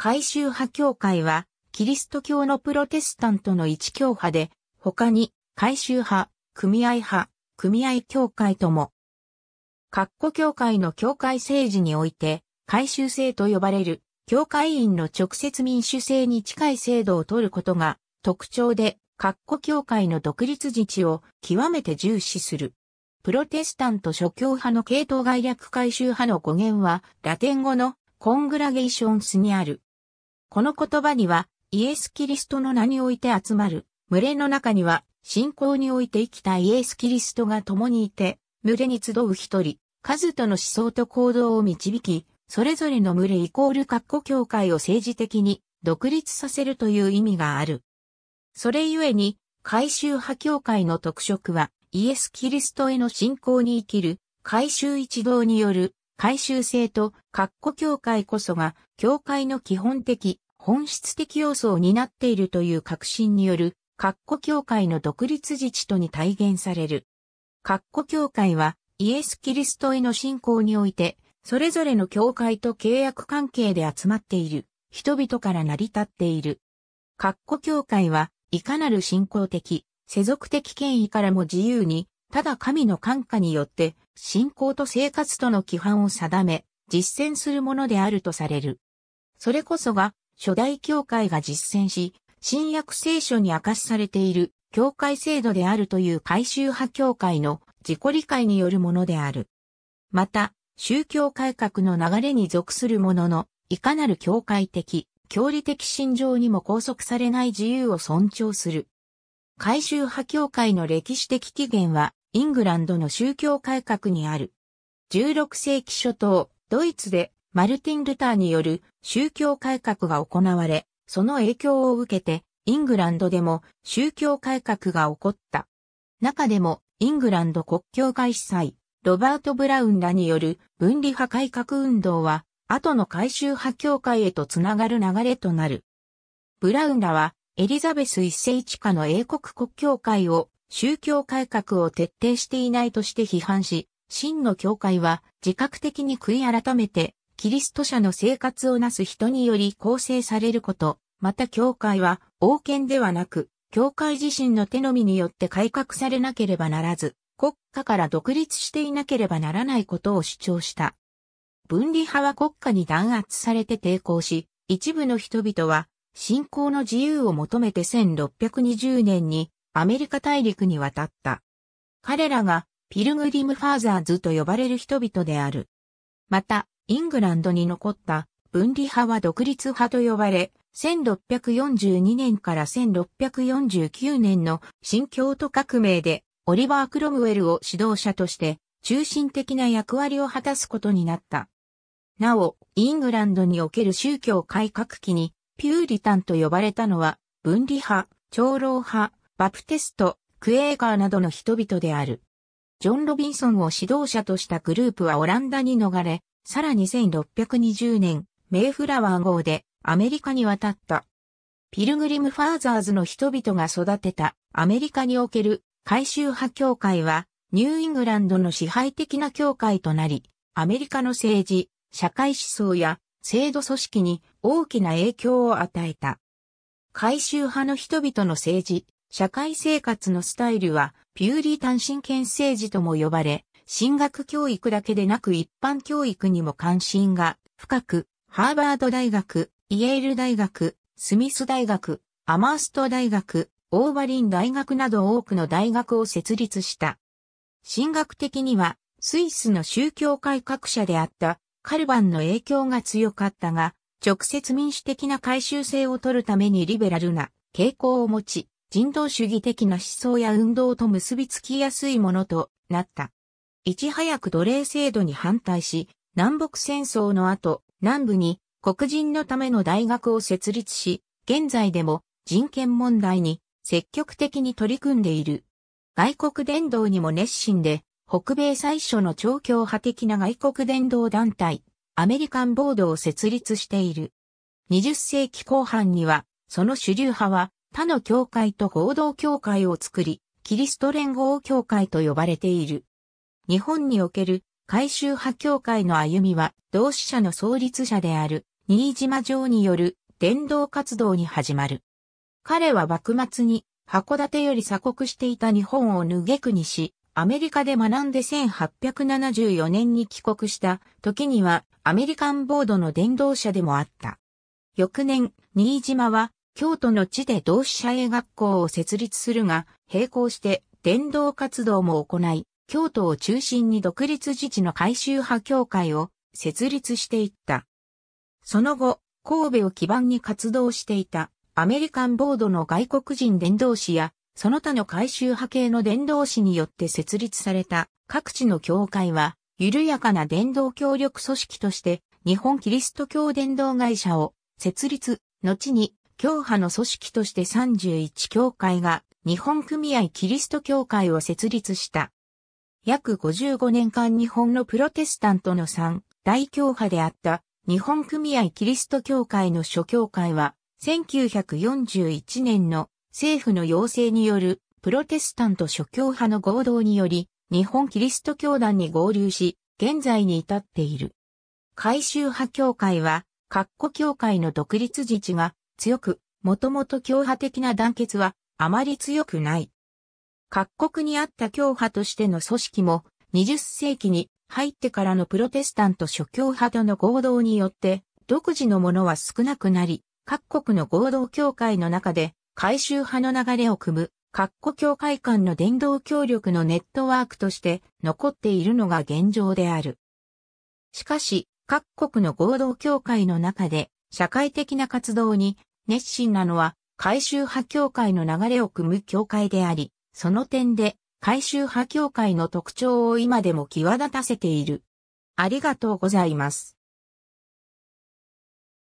回収派教会は、キリスト教のプロテスタントの一教派で、他に、回収派、組合派、組合教会とも、括弧教会の教会政治において、回収制と呼ばれる、教会員の直接民主制に近い制度を取ることが特徴で、括弧教会の独立自治を極めて重視する。プロテスタント諸教派の系統概略改修派の語源は、ラテン語のコングラゲーションスにあるこの言葉には、イエス・キリストの名において集まる、群れの中には、信仰において生きたイエス・キリストが共にいて、群れに集う一人、数との思想と行動を導き、それぞれの群れイコール括弧教会を政治的に独立させるという意味がある。それゆえに、改宗派教会の特色は、イエス・キリストへの信仰に生きる、改宗一同による、改宗制と括弧教会こそが、教会の基本的本質的要素を担っているという確信による、カッコ教会の独立自治とに体現される。カッコ教会は、イエス・キリストへの信仰において、それぞれの教会と契約関係で集まっている、人々から成り立っている。カッコ教会は、いかなる信仰的、世俗的権威からも自由に、ただ神の感化によって、信仰と生活との規範を定め、実践するものであるとされる。それこそが、初代教会が実践し、新約聖書に明かしされている教会制度であるという改宗派教会の自己理解によるものである。また、宗教改革の流れに属するものの、いかなる教会的、教理的信条にも拘束されない自由を尊重する。改宗派教会の歴史的起源は、イングランドの宗教改革にある。16世紀初頭、ドイツでマルティン・ルターによる宗教改革が行われ、その影響を受けて、イングランドでも宗教改革が起こった。中でも、イングランド国境会司祭、ロバート・ブラウンらによる分離派改革運動は、後の改宗派教会へとつながる流れとなる。ブラウンらは、エリザベス一世一家の英国国教会を宗教改革を徹底していないとして批判し、真の教会は自覚的に悔い改めてキリスト者の生活をなす人により構成されること、また教会は王権ではなく、教会自身の手のみによって改革されなければならず、国家から独立していなければならないことを主張した。分離派は国家に弾圧されて抵抗し、一部の人々は信仰の自由を求めて1620年にアメリカ大陸に渡った。彼らがピルグリムファーザーズと呼ばれる人々である。また、イングランドに残った分離派は独立派と呼ばれ、1642年から1649年の新教徒革命でオリバー・クロムウェルを指導者として中心的な役割を果たすことになった。なお、イングランドにおける宗教改革期にピューリタンと呼ばれたのは分離派、長老派、バプテスト、クエーガーなどの人々である。ジョン・ロビンソンを指導者としたグループはオランダに逃れ、さらに1620年、メイフラワー号でアメリカに渡った。ピルグリムファーザーズの人々が育てたアメリカにおける改宗派教会はニューイングランドの支配的な教会となり、アメリカの政治、社会思想や制度組織に大きな影響を与えた。改宗派の人々の政治、社会生活のスタイルはピューリータン神権政治とも呼ばれ、進学教育だけでなく一般教育にも関心が深く、ハーバード大学、イェール大学、スミス大学、アマースト大学、オーバリン大学など多くの大学を設立した。進学的には、スイスの宗教改革者であったカルバンの影響が強かったが、直接民主的な改修性を取るためにリベラルな傾向を持ち、人道主義的な思想や運動と結びつきやすいものとなった。いち早く奴隷制度に反対し、南北戦争の後、南部に黒人のための大学を設立し、現在でも人権問題に積極的に取り組んでいる。外国伝道にも熱心で、北米最初の超強派的な外国伝道団体、アメリカンボードを設立している。20世紀後半には、その主流派は他の教会と合同教会を作り、キリスト連合教会と呼ばれている。日本における改宗派協会の歩みは、同志社の創立者である、新島城による伝道活動に始まる。彼は幕末に、函館より鎖国していた日本を脱げ国にし、アメリカで学んで1874年に帰国した時にはアメリカンボードの伝道者でもあった。翌年、新島は京都の地で同志社英学校を設立するが、並行して伝道活動も行い、京都を中心に独立自治の改修派協会を設立していった。その後、神戸を基盤に活動していたアメリカンボードの外国人伝道師や、その他の改修派系の伝道師によって設立された各地の教会は、緩やかな伝道協力組織として、日本キリスト教伝道会社を設立、後に、教派の組織として31教会が、日本組合キリスト教会を設立した。約55年間日本のプロテスタントの3大教派であった日本組合キリスト教会の諸教会は1941年の政府の要請によるプロテスタント諸教派の合同により日本キリスト教団に合流し現在に至っている。改修派教会は各個教会の独立自治が強く、もともと教派的な団結はあまり強くない。各国にあった教派としての組織も、20世紀に入ってからのプロテスタント諸教派との合同によって、独自のものは少なくなり、各国の合同教会の中で、改宗派の流れを組む、各国教会間の伝道協力のネットワークとして残っているのが現状である。しかし、各国の合同教会の中で、社会的な活動に熱心なのは、改宗派教会の流れを組む教会であり、その点で、改修派協会の特徴を今でも際立たせている。ありがとうございます。